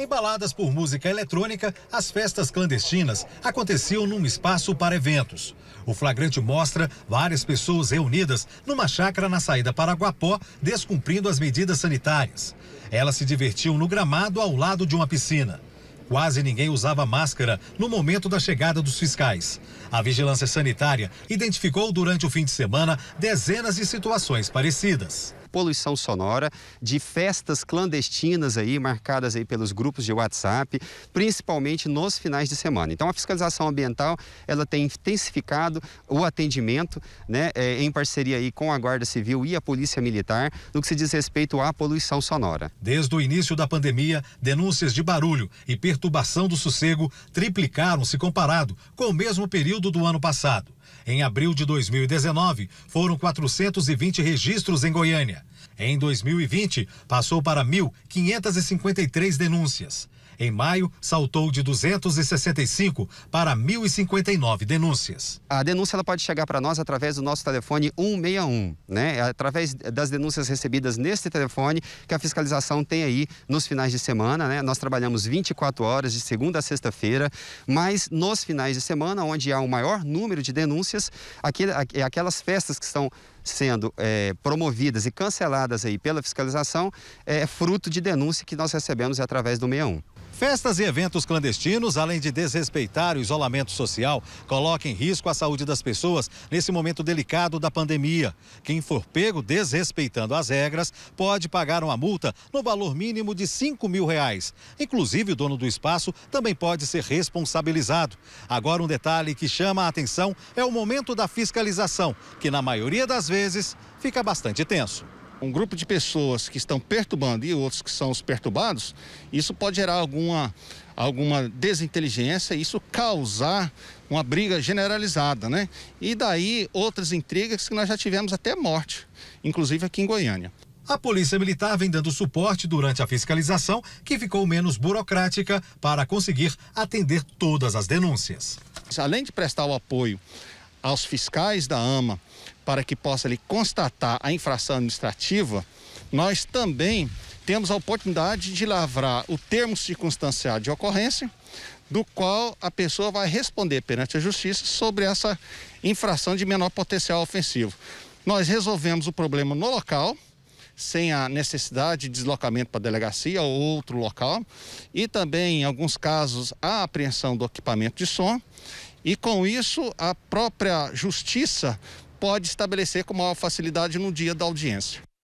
Embaladas por música eletrônica, as festas clandestinas aconteciam num espaço para eventos. O flagrante mostra várias pessoas reunidas numa chácara na saída para Guapó, descumprindo as medidas sanitárias. Elas se divertiam no gramado ao lado de uma piscina. Quase ninguém usava máscara no momento da chegada dos fiscais. A vigilância sanitária identificou durante o fim de semana dezenas de situações parecidas poluição sonora, de festas clandestinas aí, marcadas aí pelos grupos de WhatsApp, principalmente nos finais de semana. Então a fiscalização ambiental, ela tem intensificado o atendimento, né, é, em parceria aí com a Guarda Civil e a Polícia Militar, no que se diz respeito à poluição sonora. Desde o início da pandemia, denúncias de barulho e perturbação do sossego triplicaram se comparado com o mesmo período do ano passado. Em abril de 2019, foram 420 registros em Goiânia yeah. Em 2020, passou para 1.553 denúncias. Em maio, saltou de 265 para 1.059 denúncias. A denúncia ela pode chegar para nós através do nosso telefone 161, né? É através das denúncias recebidas neste telefone que a fiscalização tem aí nos finais de semana, né? Nós trabalhamos 24 horas de segunda a sexta-feira, mas nos finais de semana, onde há o um maior número de denúncias, é aquelas festas que estão sendo é, promovidas e canceladas aí pela fiscalização, é fruto de denúncia que nós recebemos através do 61. Festas e eventos clandestinos, além de desrespeitar o isolamento social, colocam em risco a saúde das pessoas nesse momento delicado da pandemia. Quem for pego desrespeitando as regras pode pagar uma multa no valor mínimo de 5 mil reais. Inclusive, o dono do espaço também pode ser responsabilizado. Agora, um detalhe que chama a atenção é o momento da fiscalização, que na maioria das vezes fica bastante tenso um grupo de pessoas que estão perturbando e outros que são os perturbados, isso pode gerar alguma, alguma desinteligência, isso causar uma briga generalizada, né? E daí outras intrigas que nós já tivemos até morte, inclusive aqui em Goiânia. A Polícia Militar vem dando suporte durante a fiscalização, que ficou menos burocrática para conseguir atender todas as denúncias. Além de prestar o apoio aos fiscais da AMA para que possa lhe constatar a infração administrativa, nós também temos a oportunidade de lavrar o termo circunstanciado de ocorrência, do qual a pessoa vai responder perante a justiça sobre essa infração de menor potencial ofensivo. Nós resolvemos o problema no local, sem a necessidade de deslocamento para a delegacia ou outro local, e também, em alguns casos, a apreensão do equipamento de som. E com isso, a própria justiça pode estabelecer com maior facilidade no dia da audiência.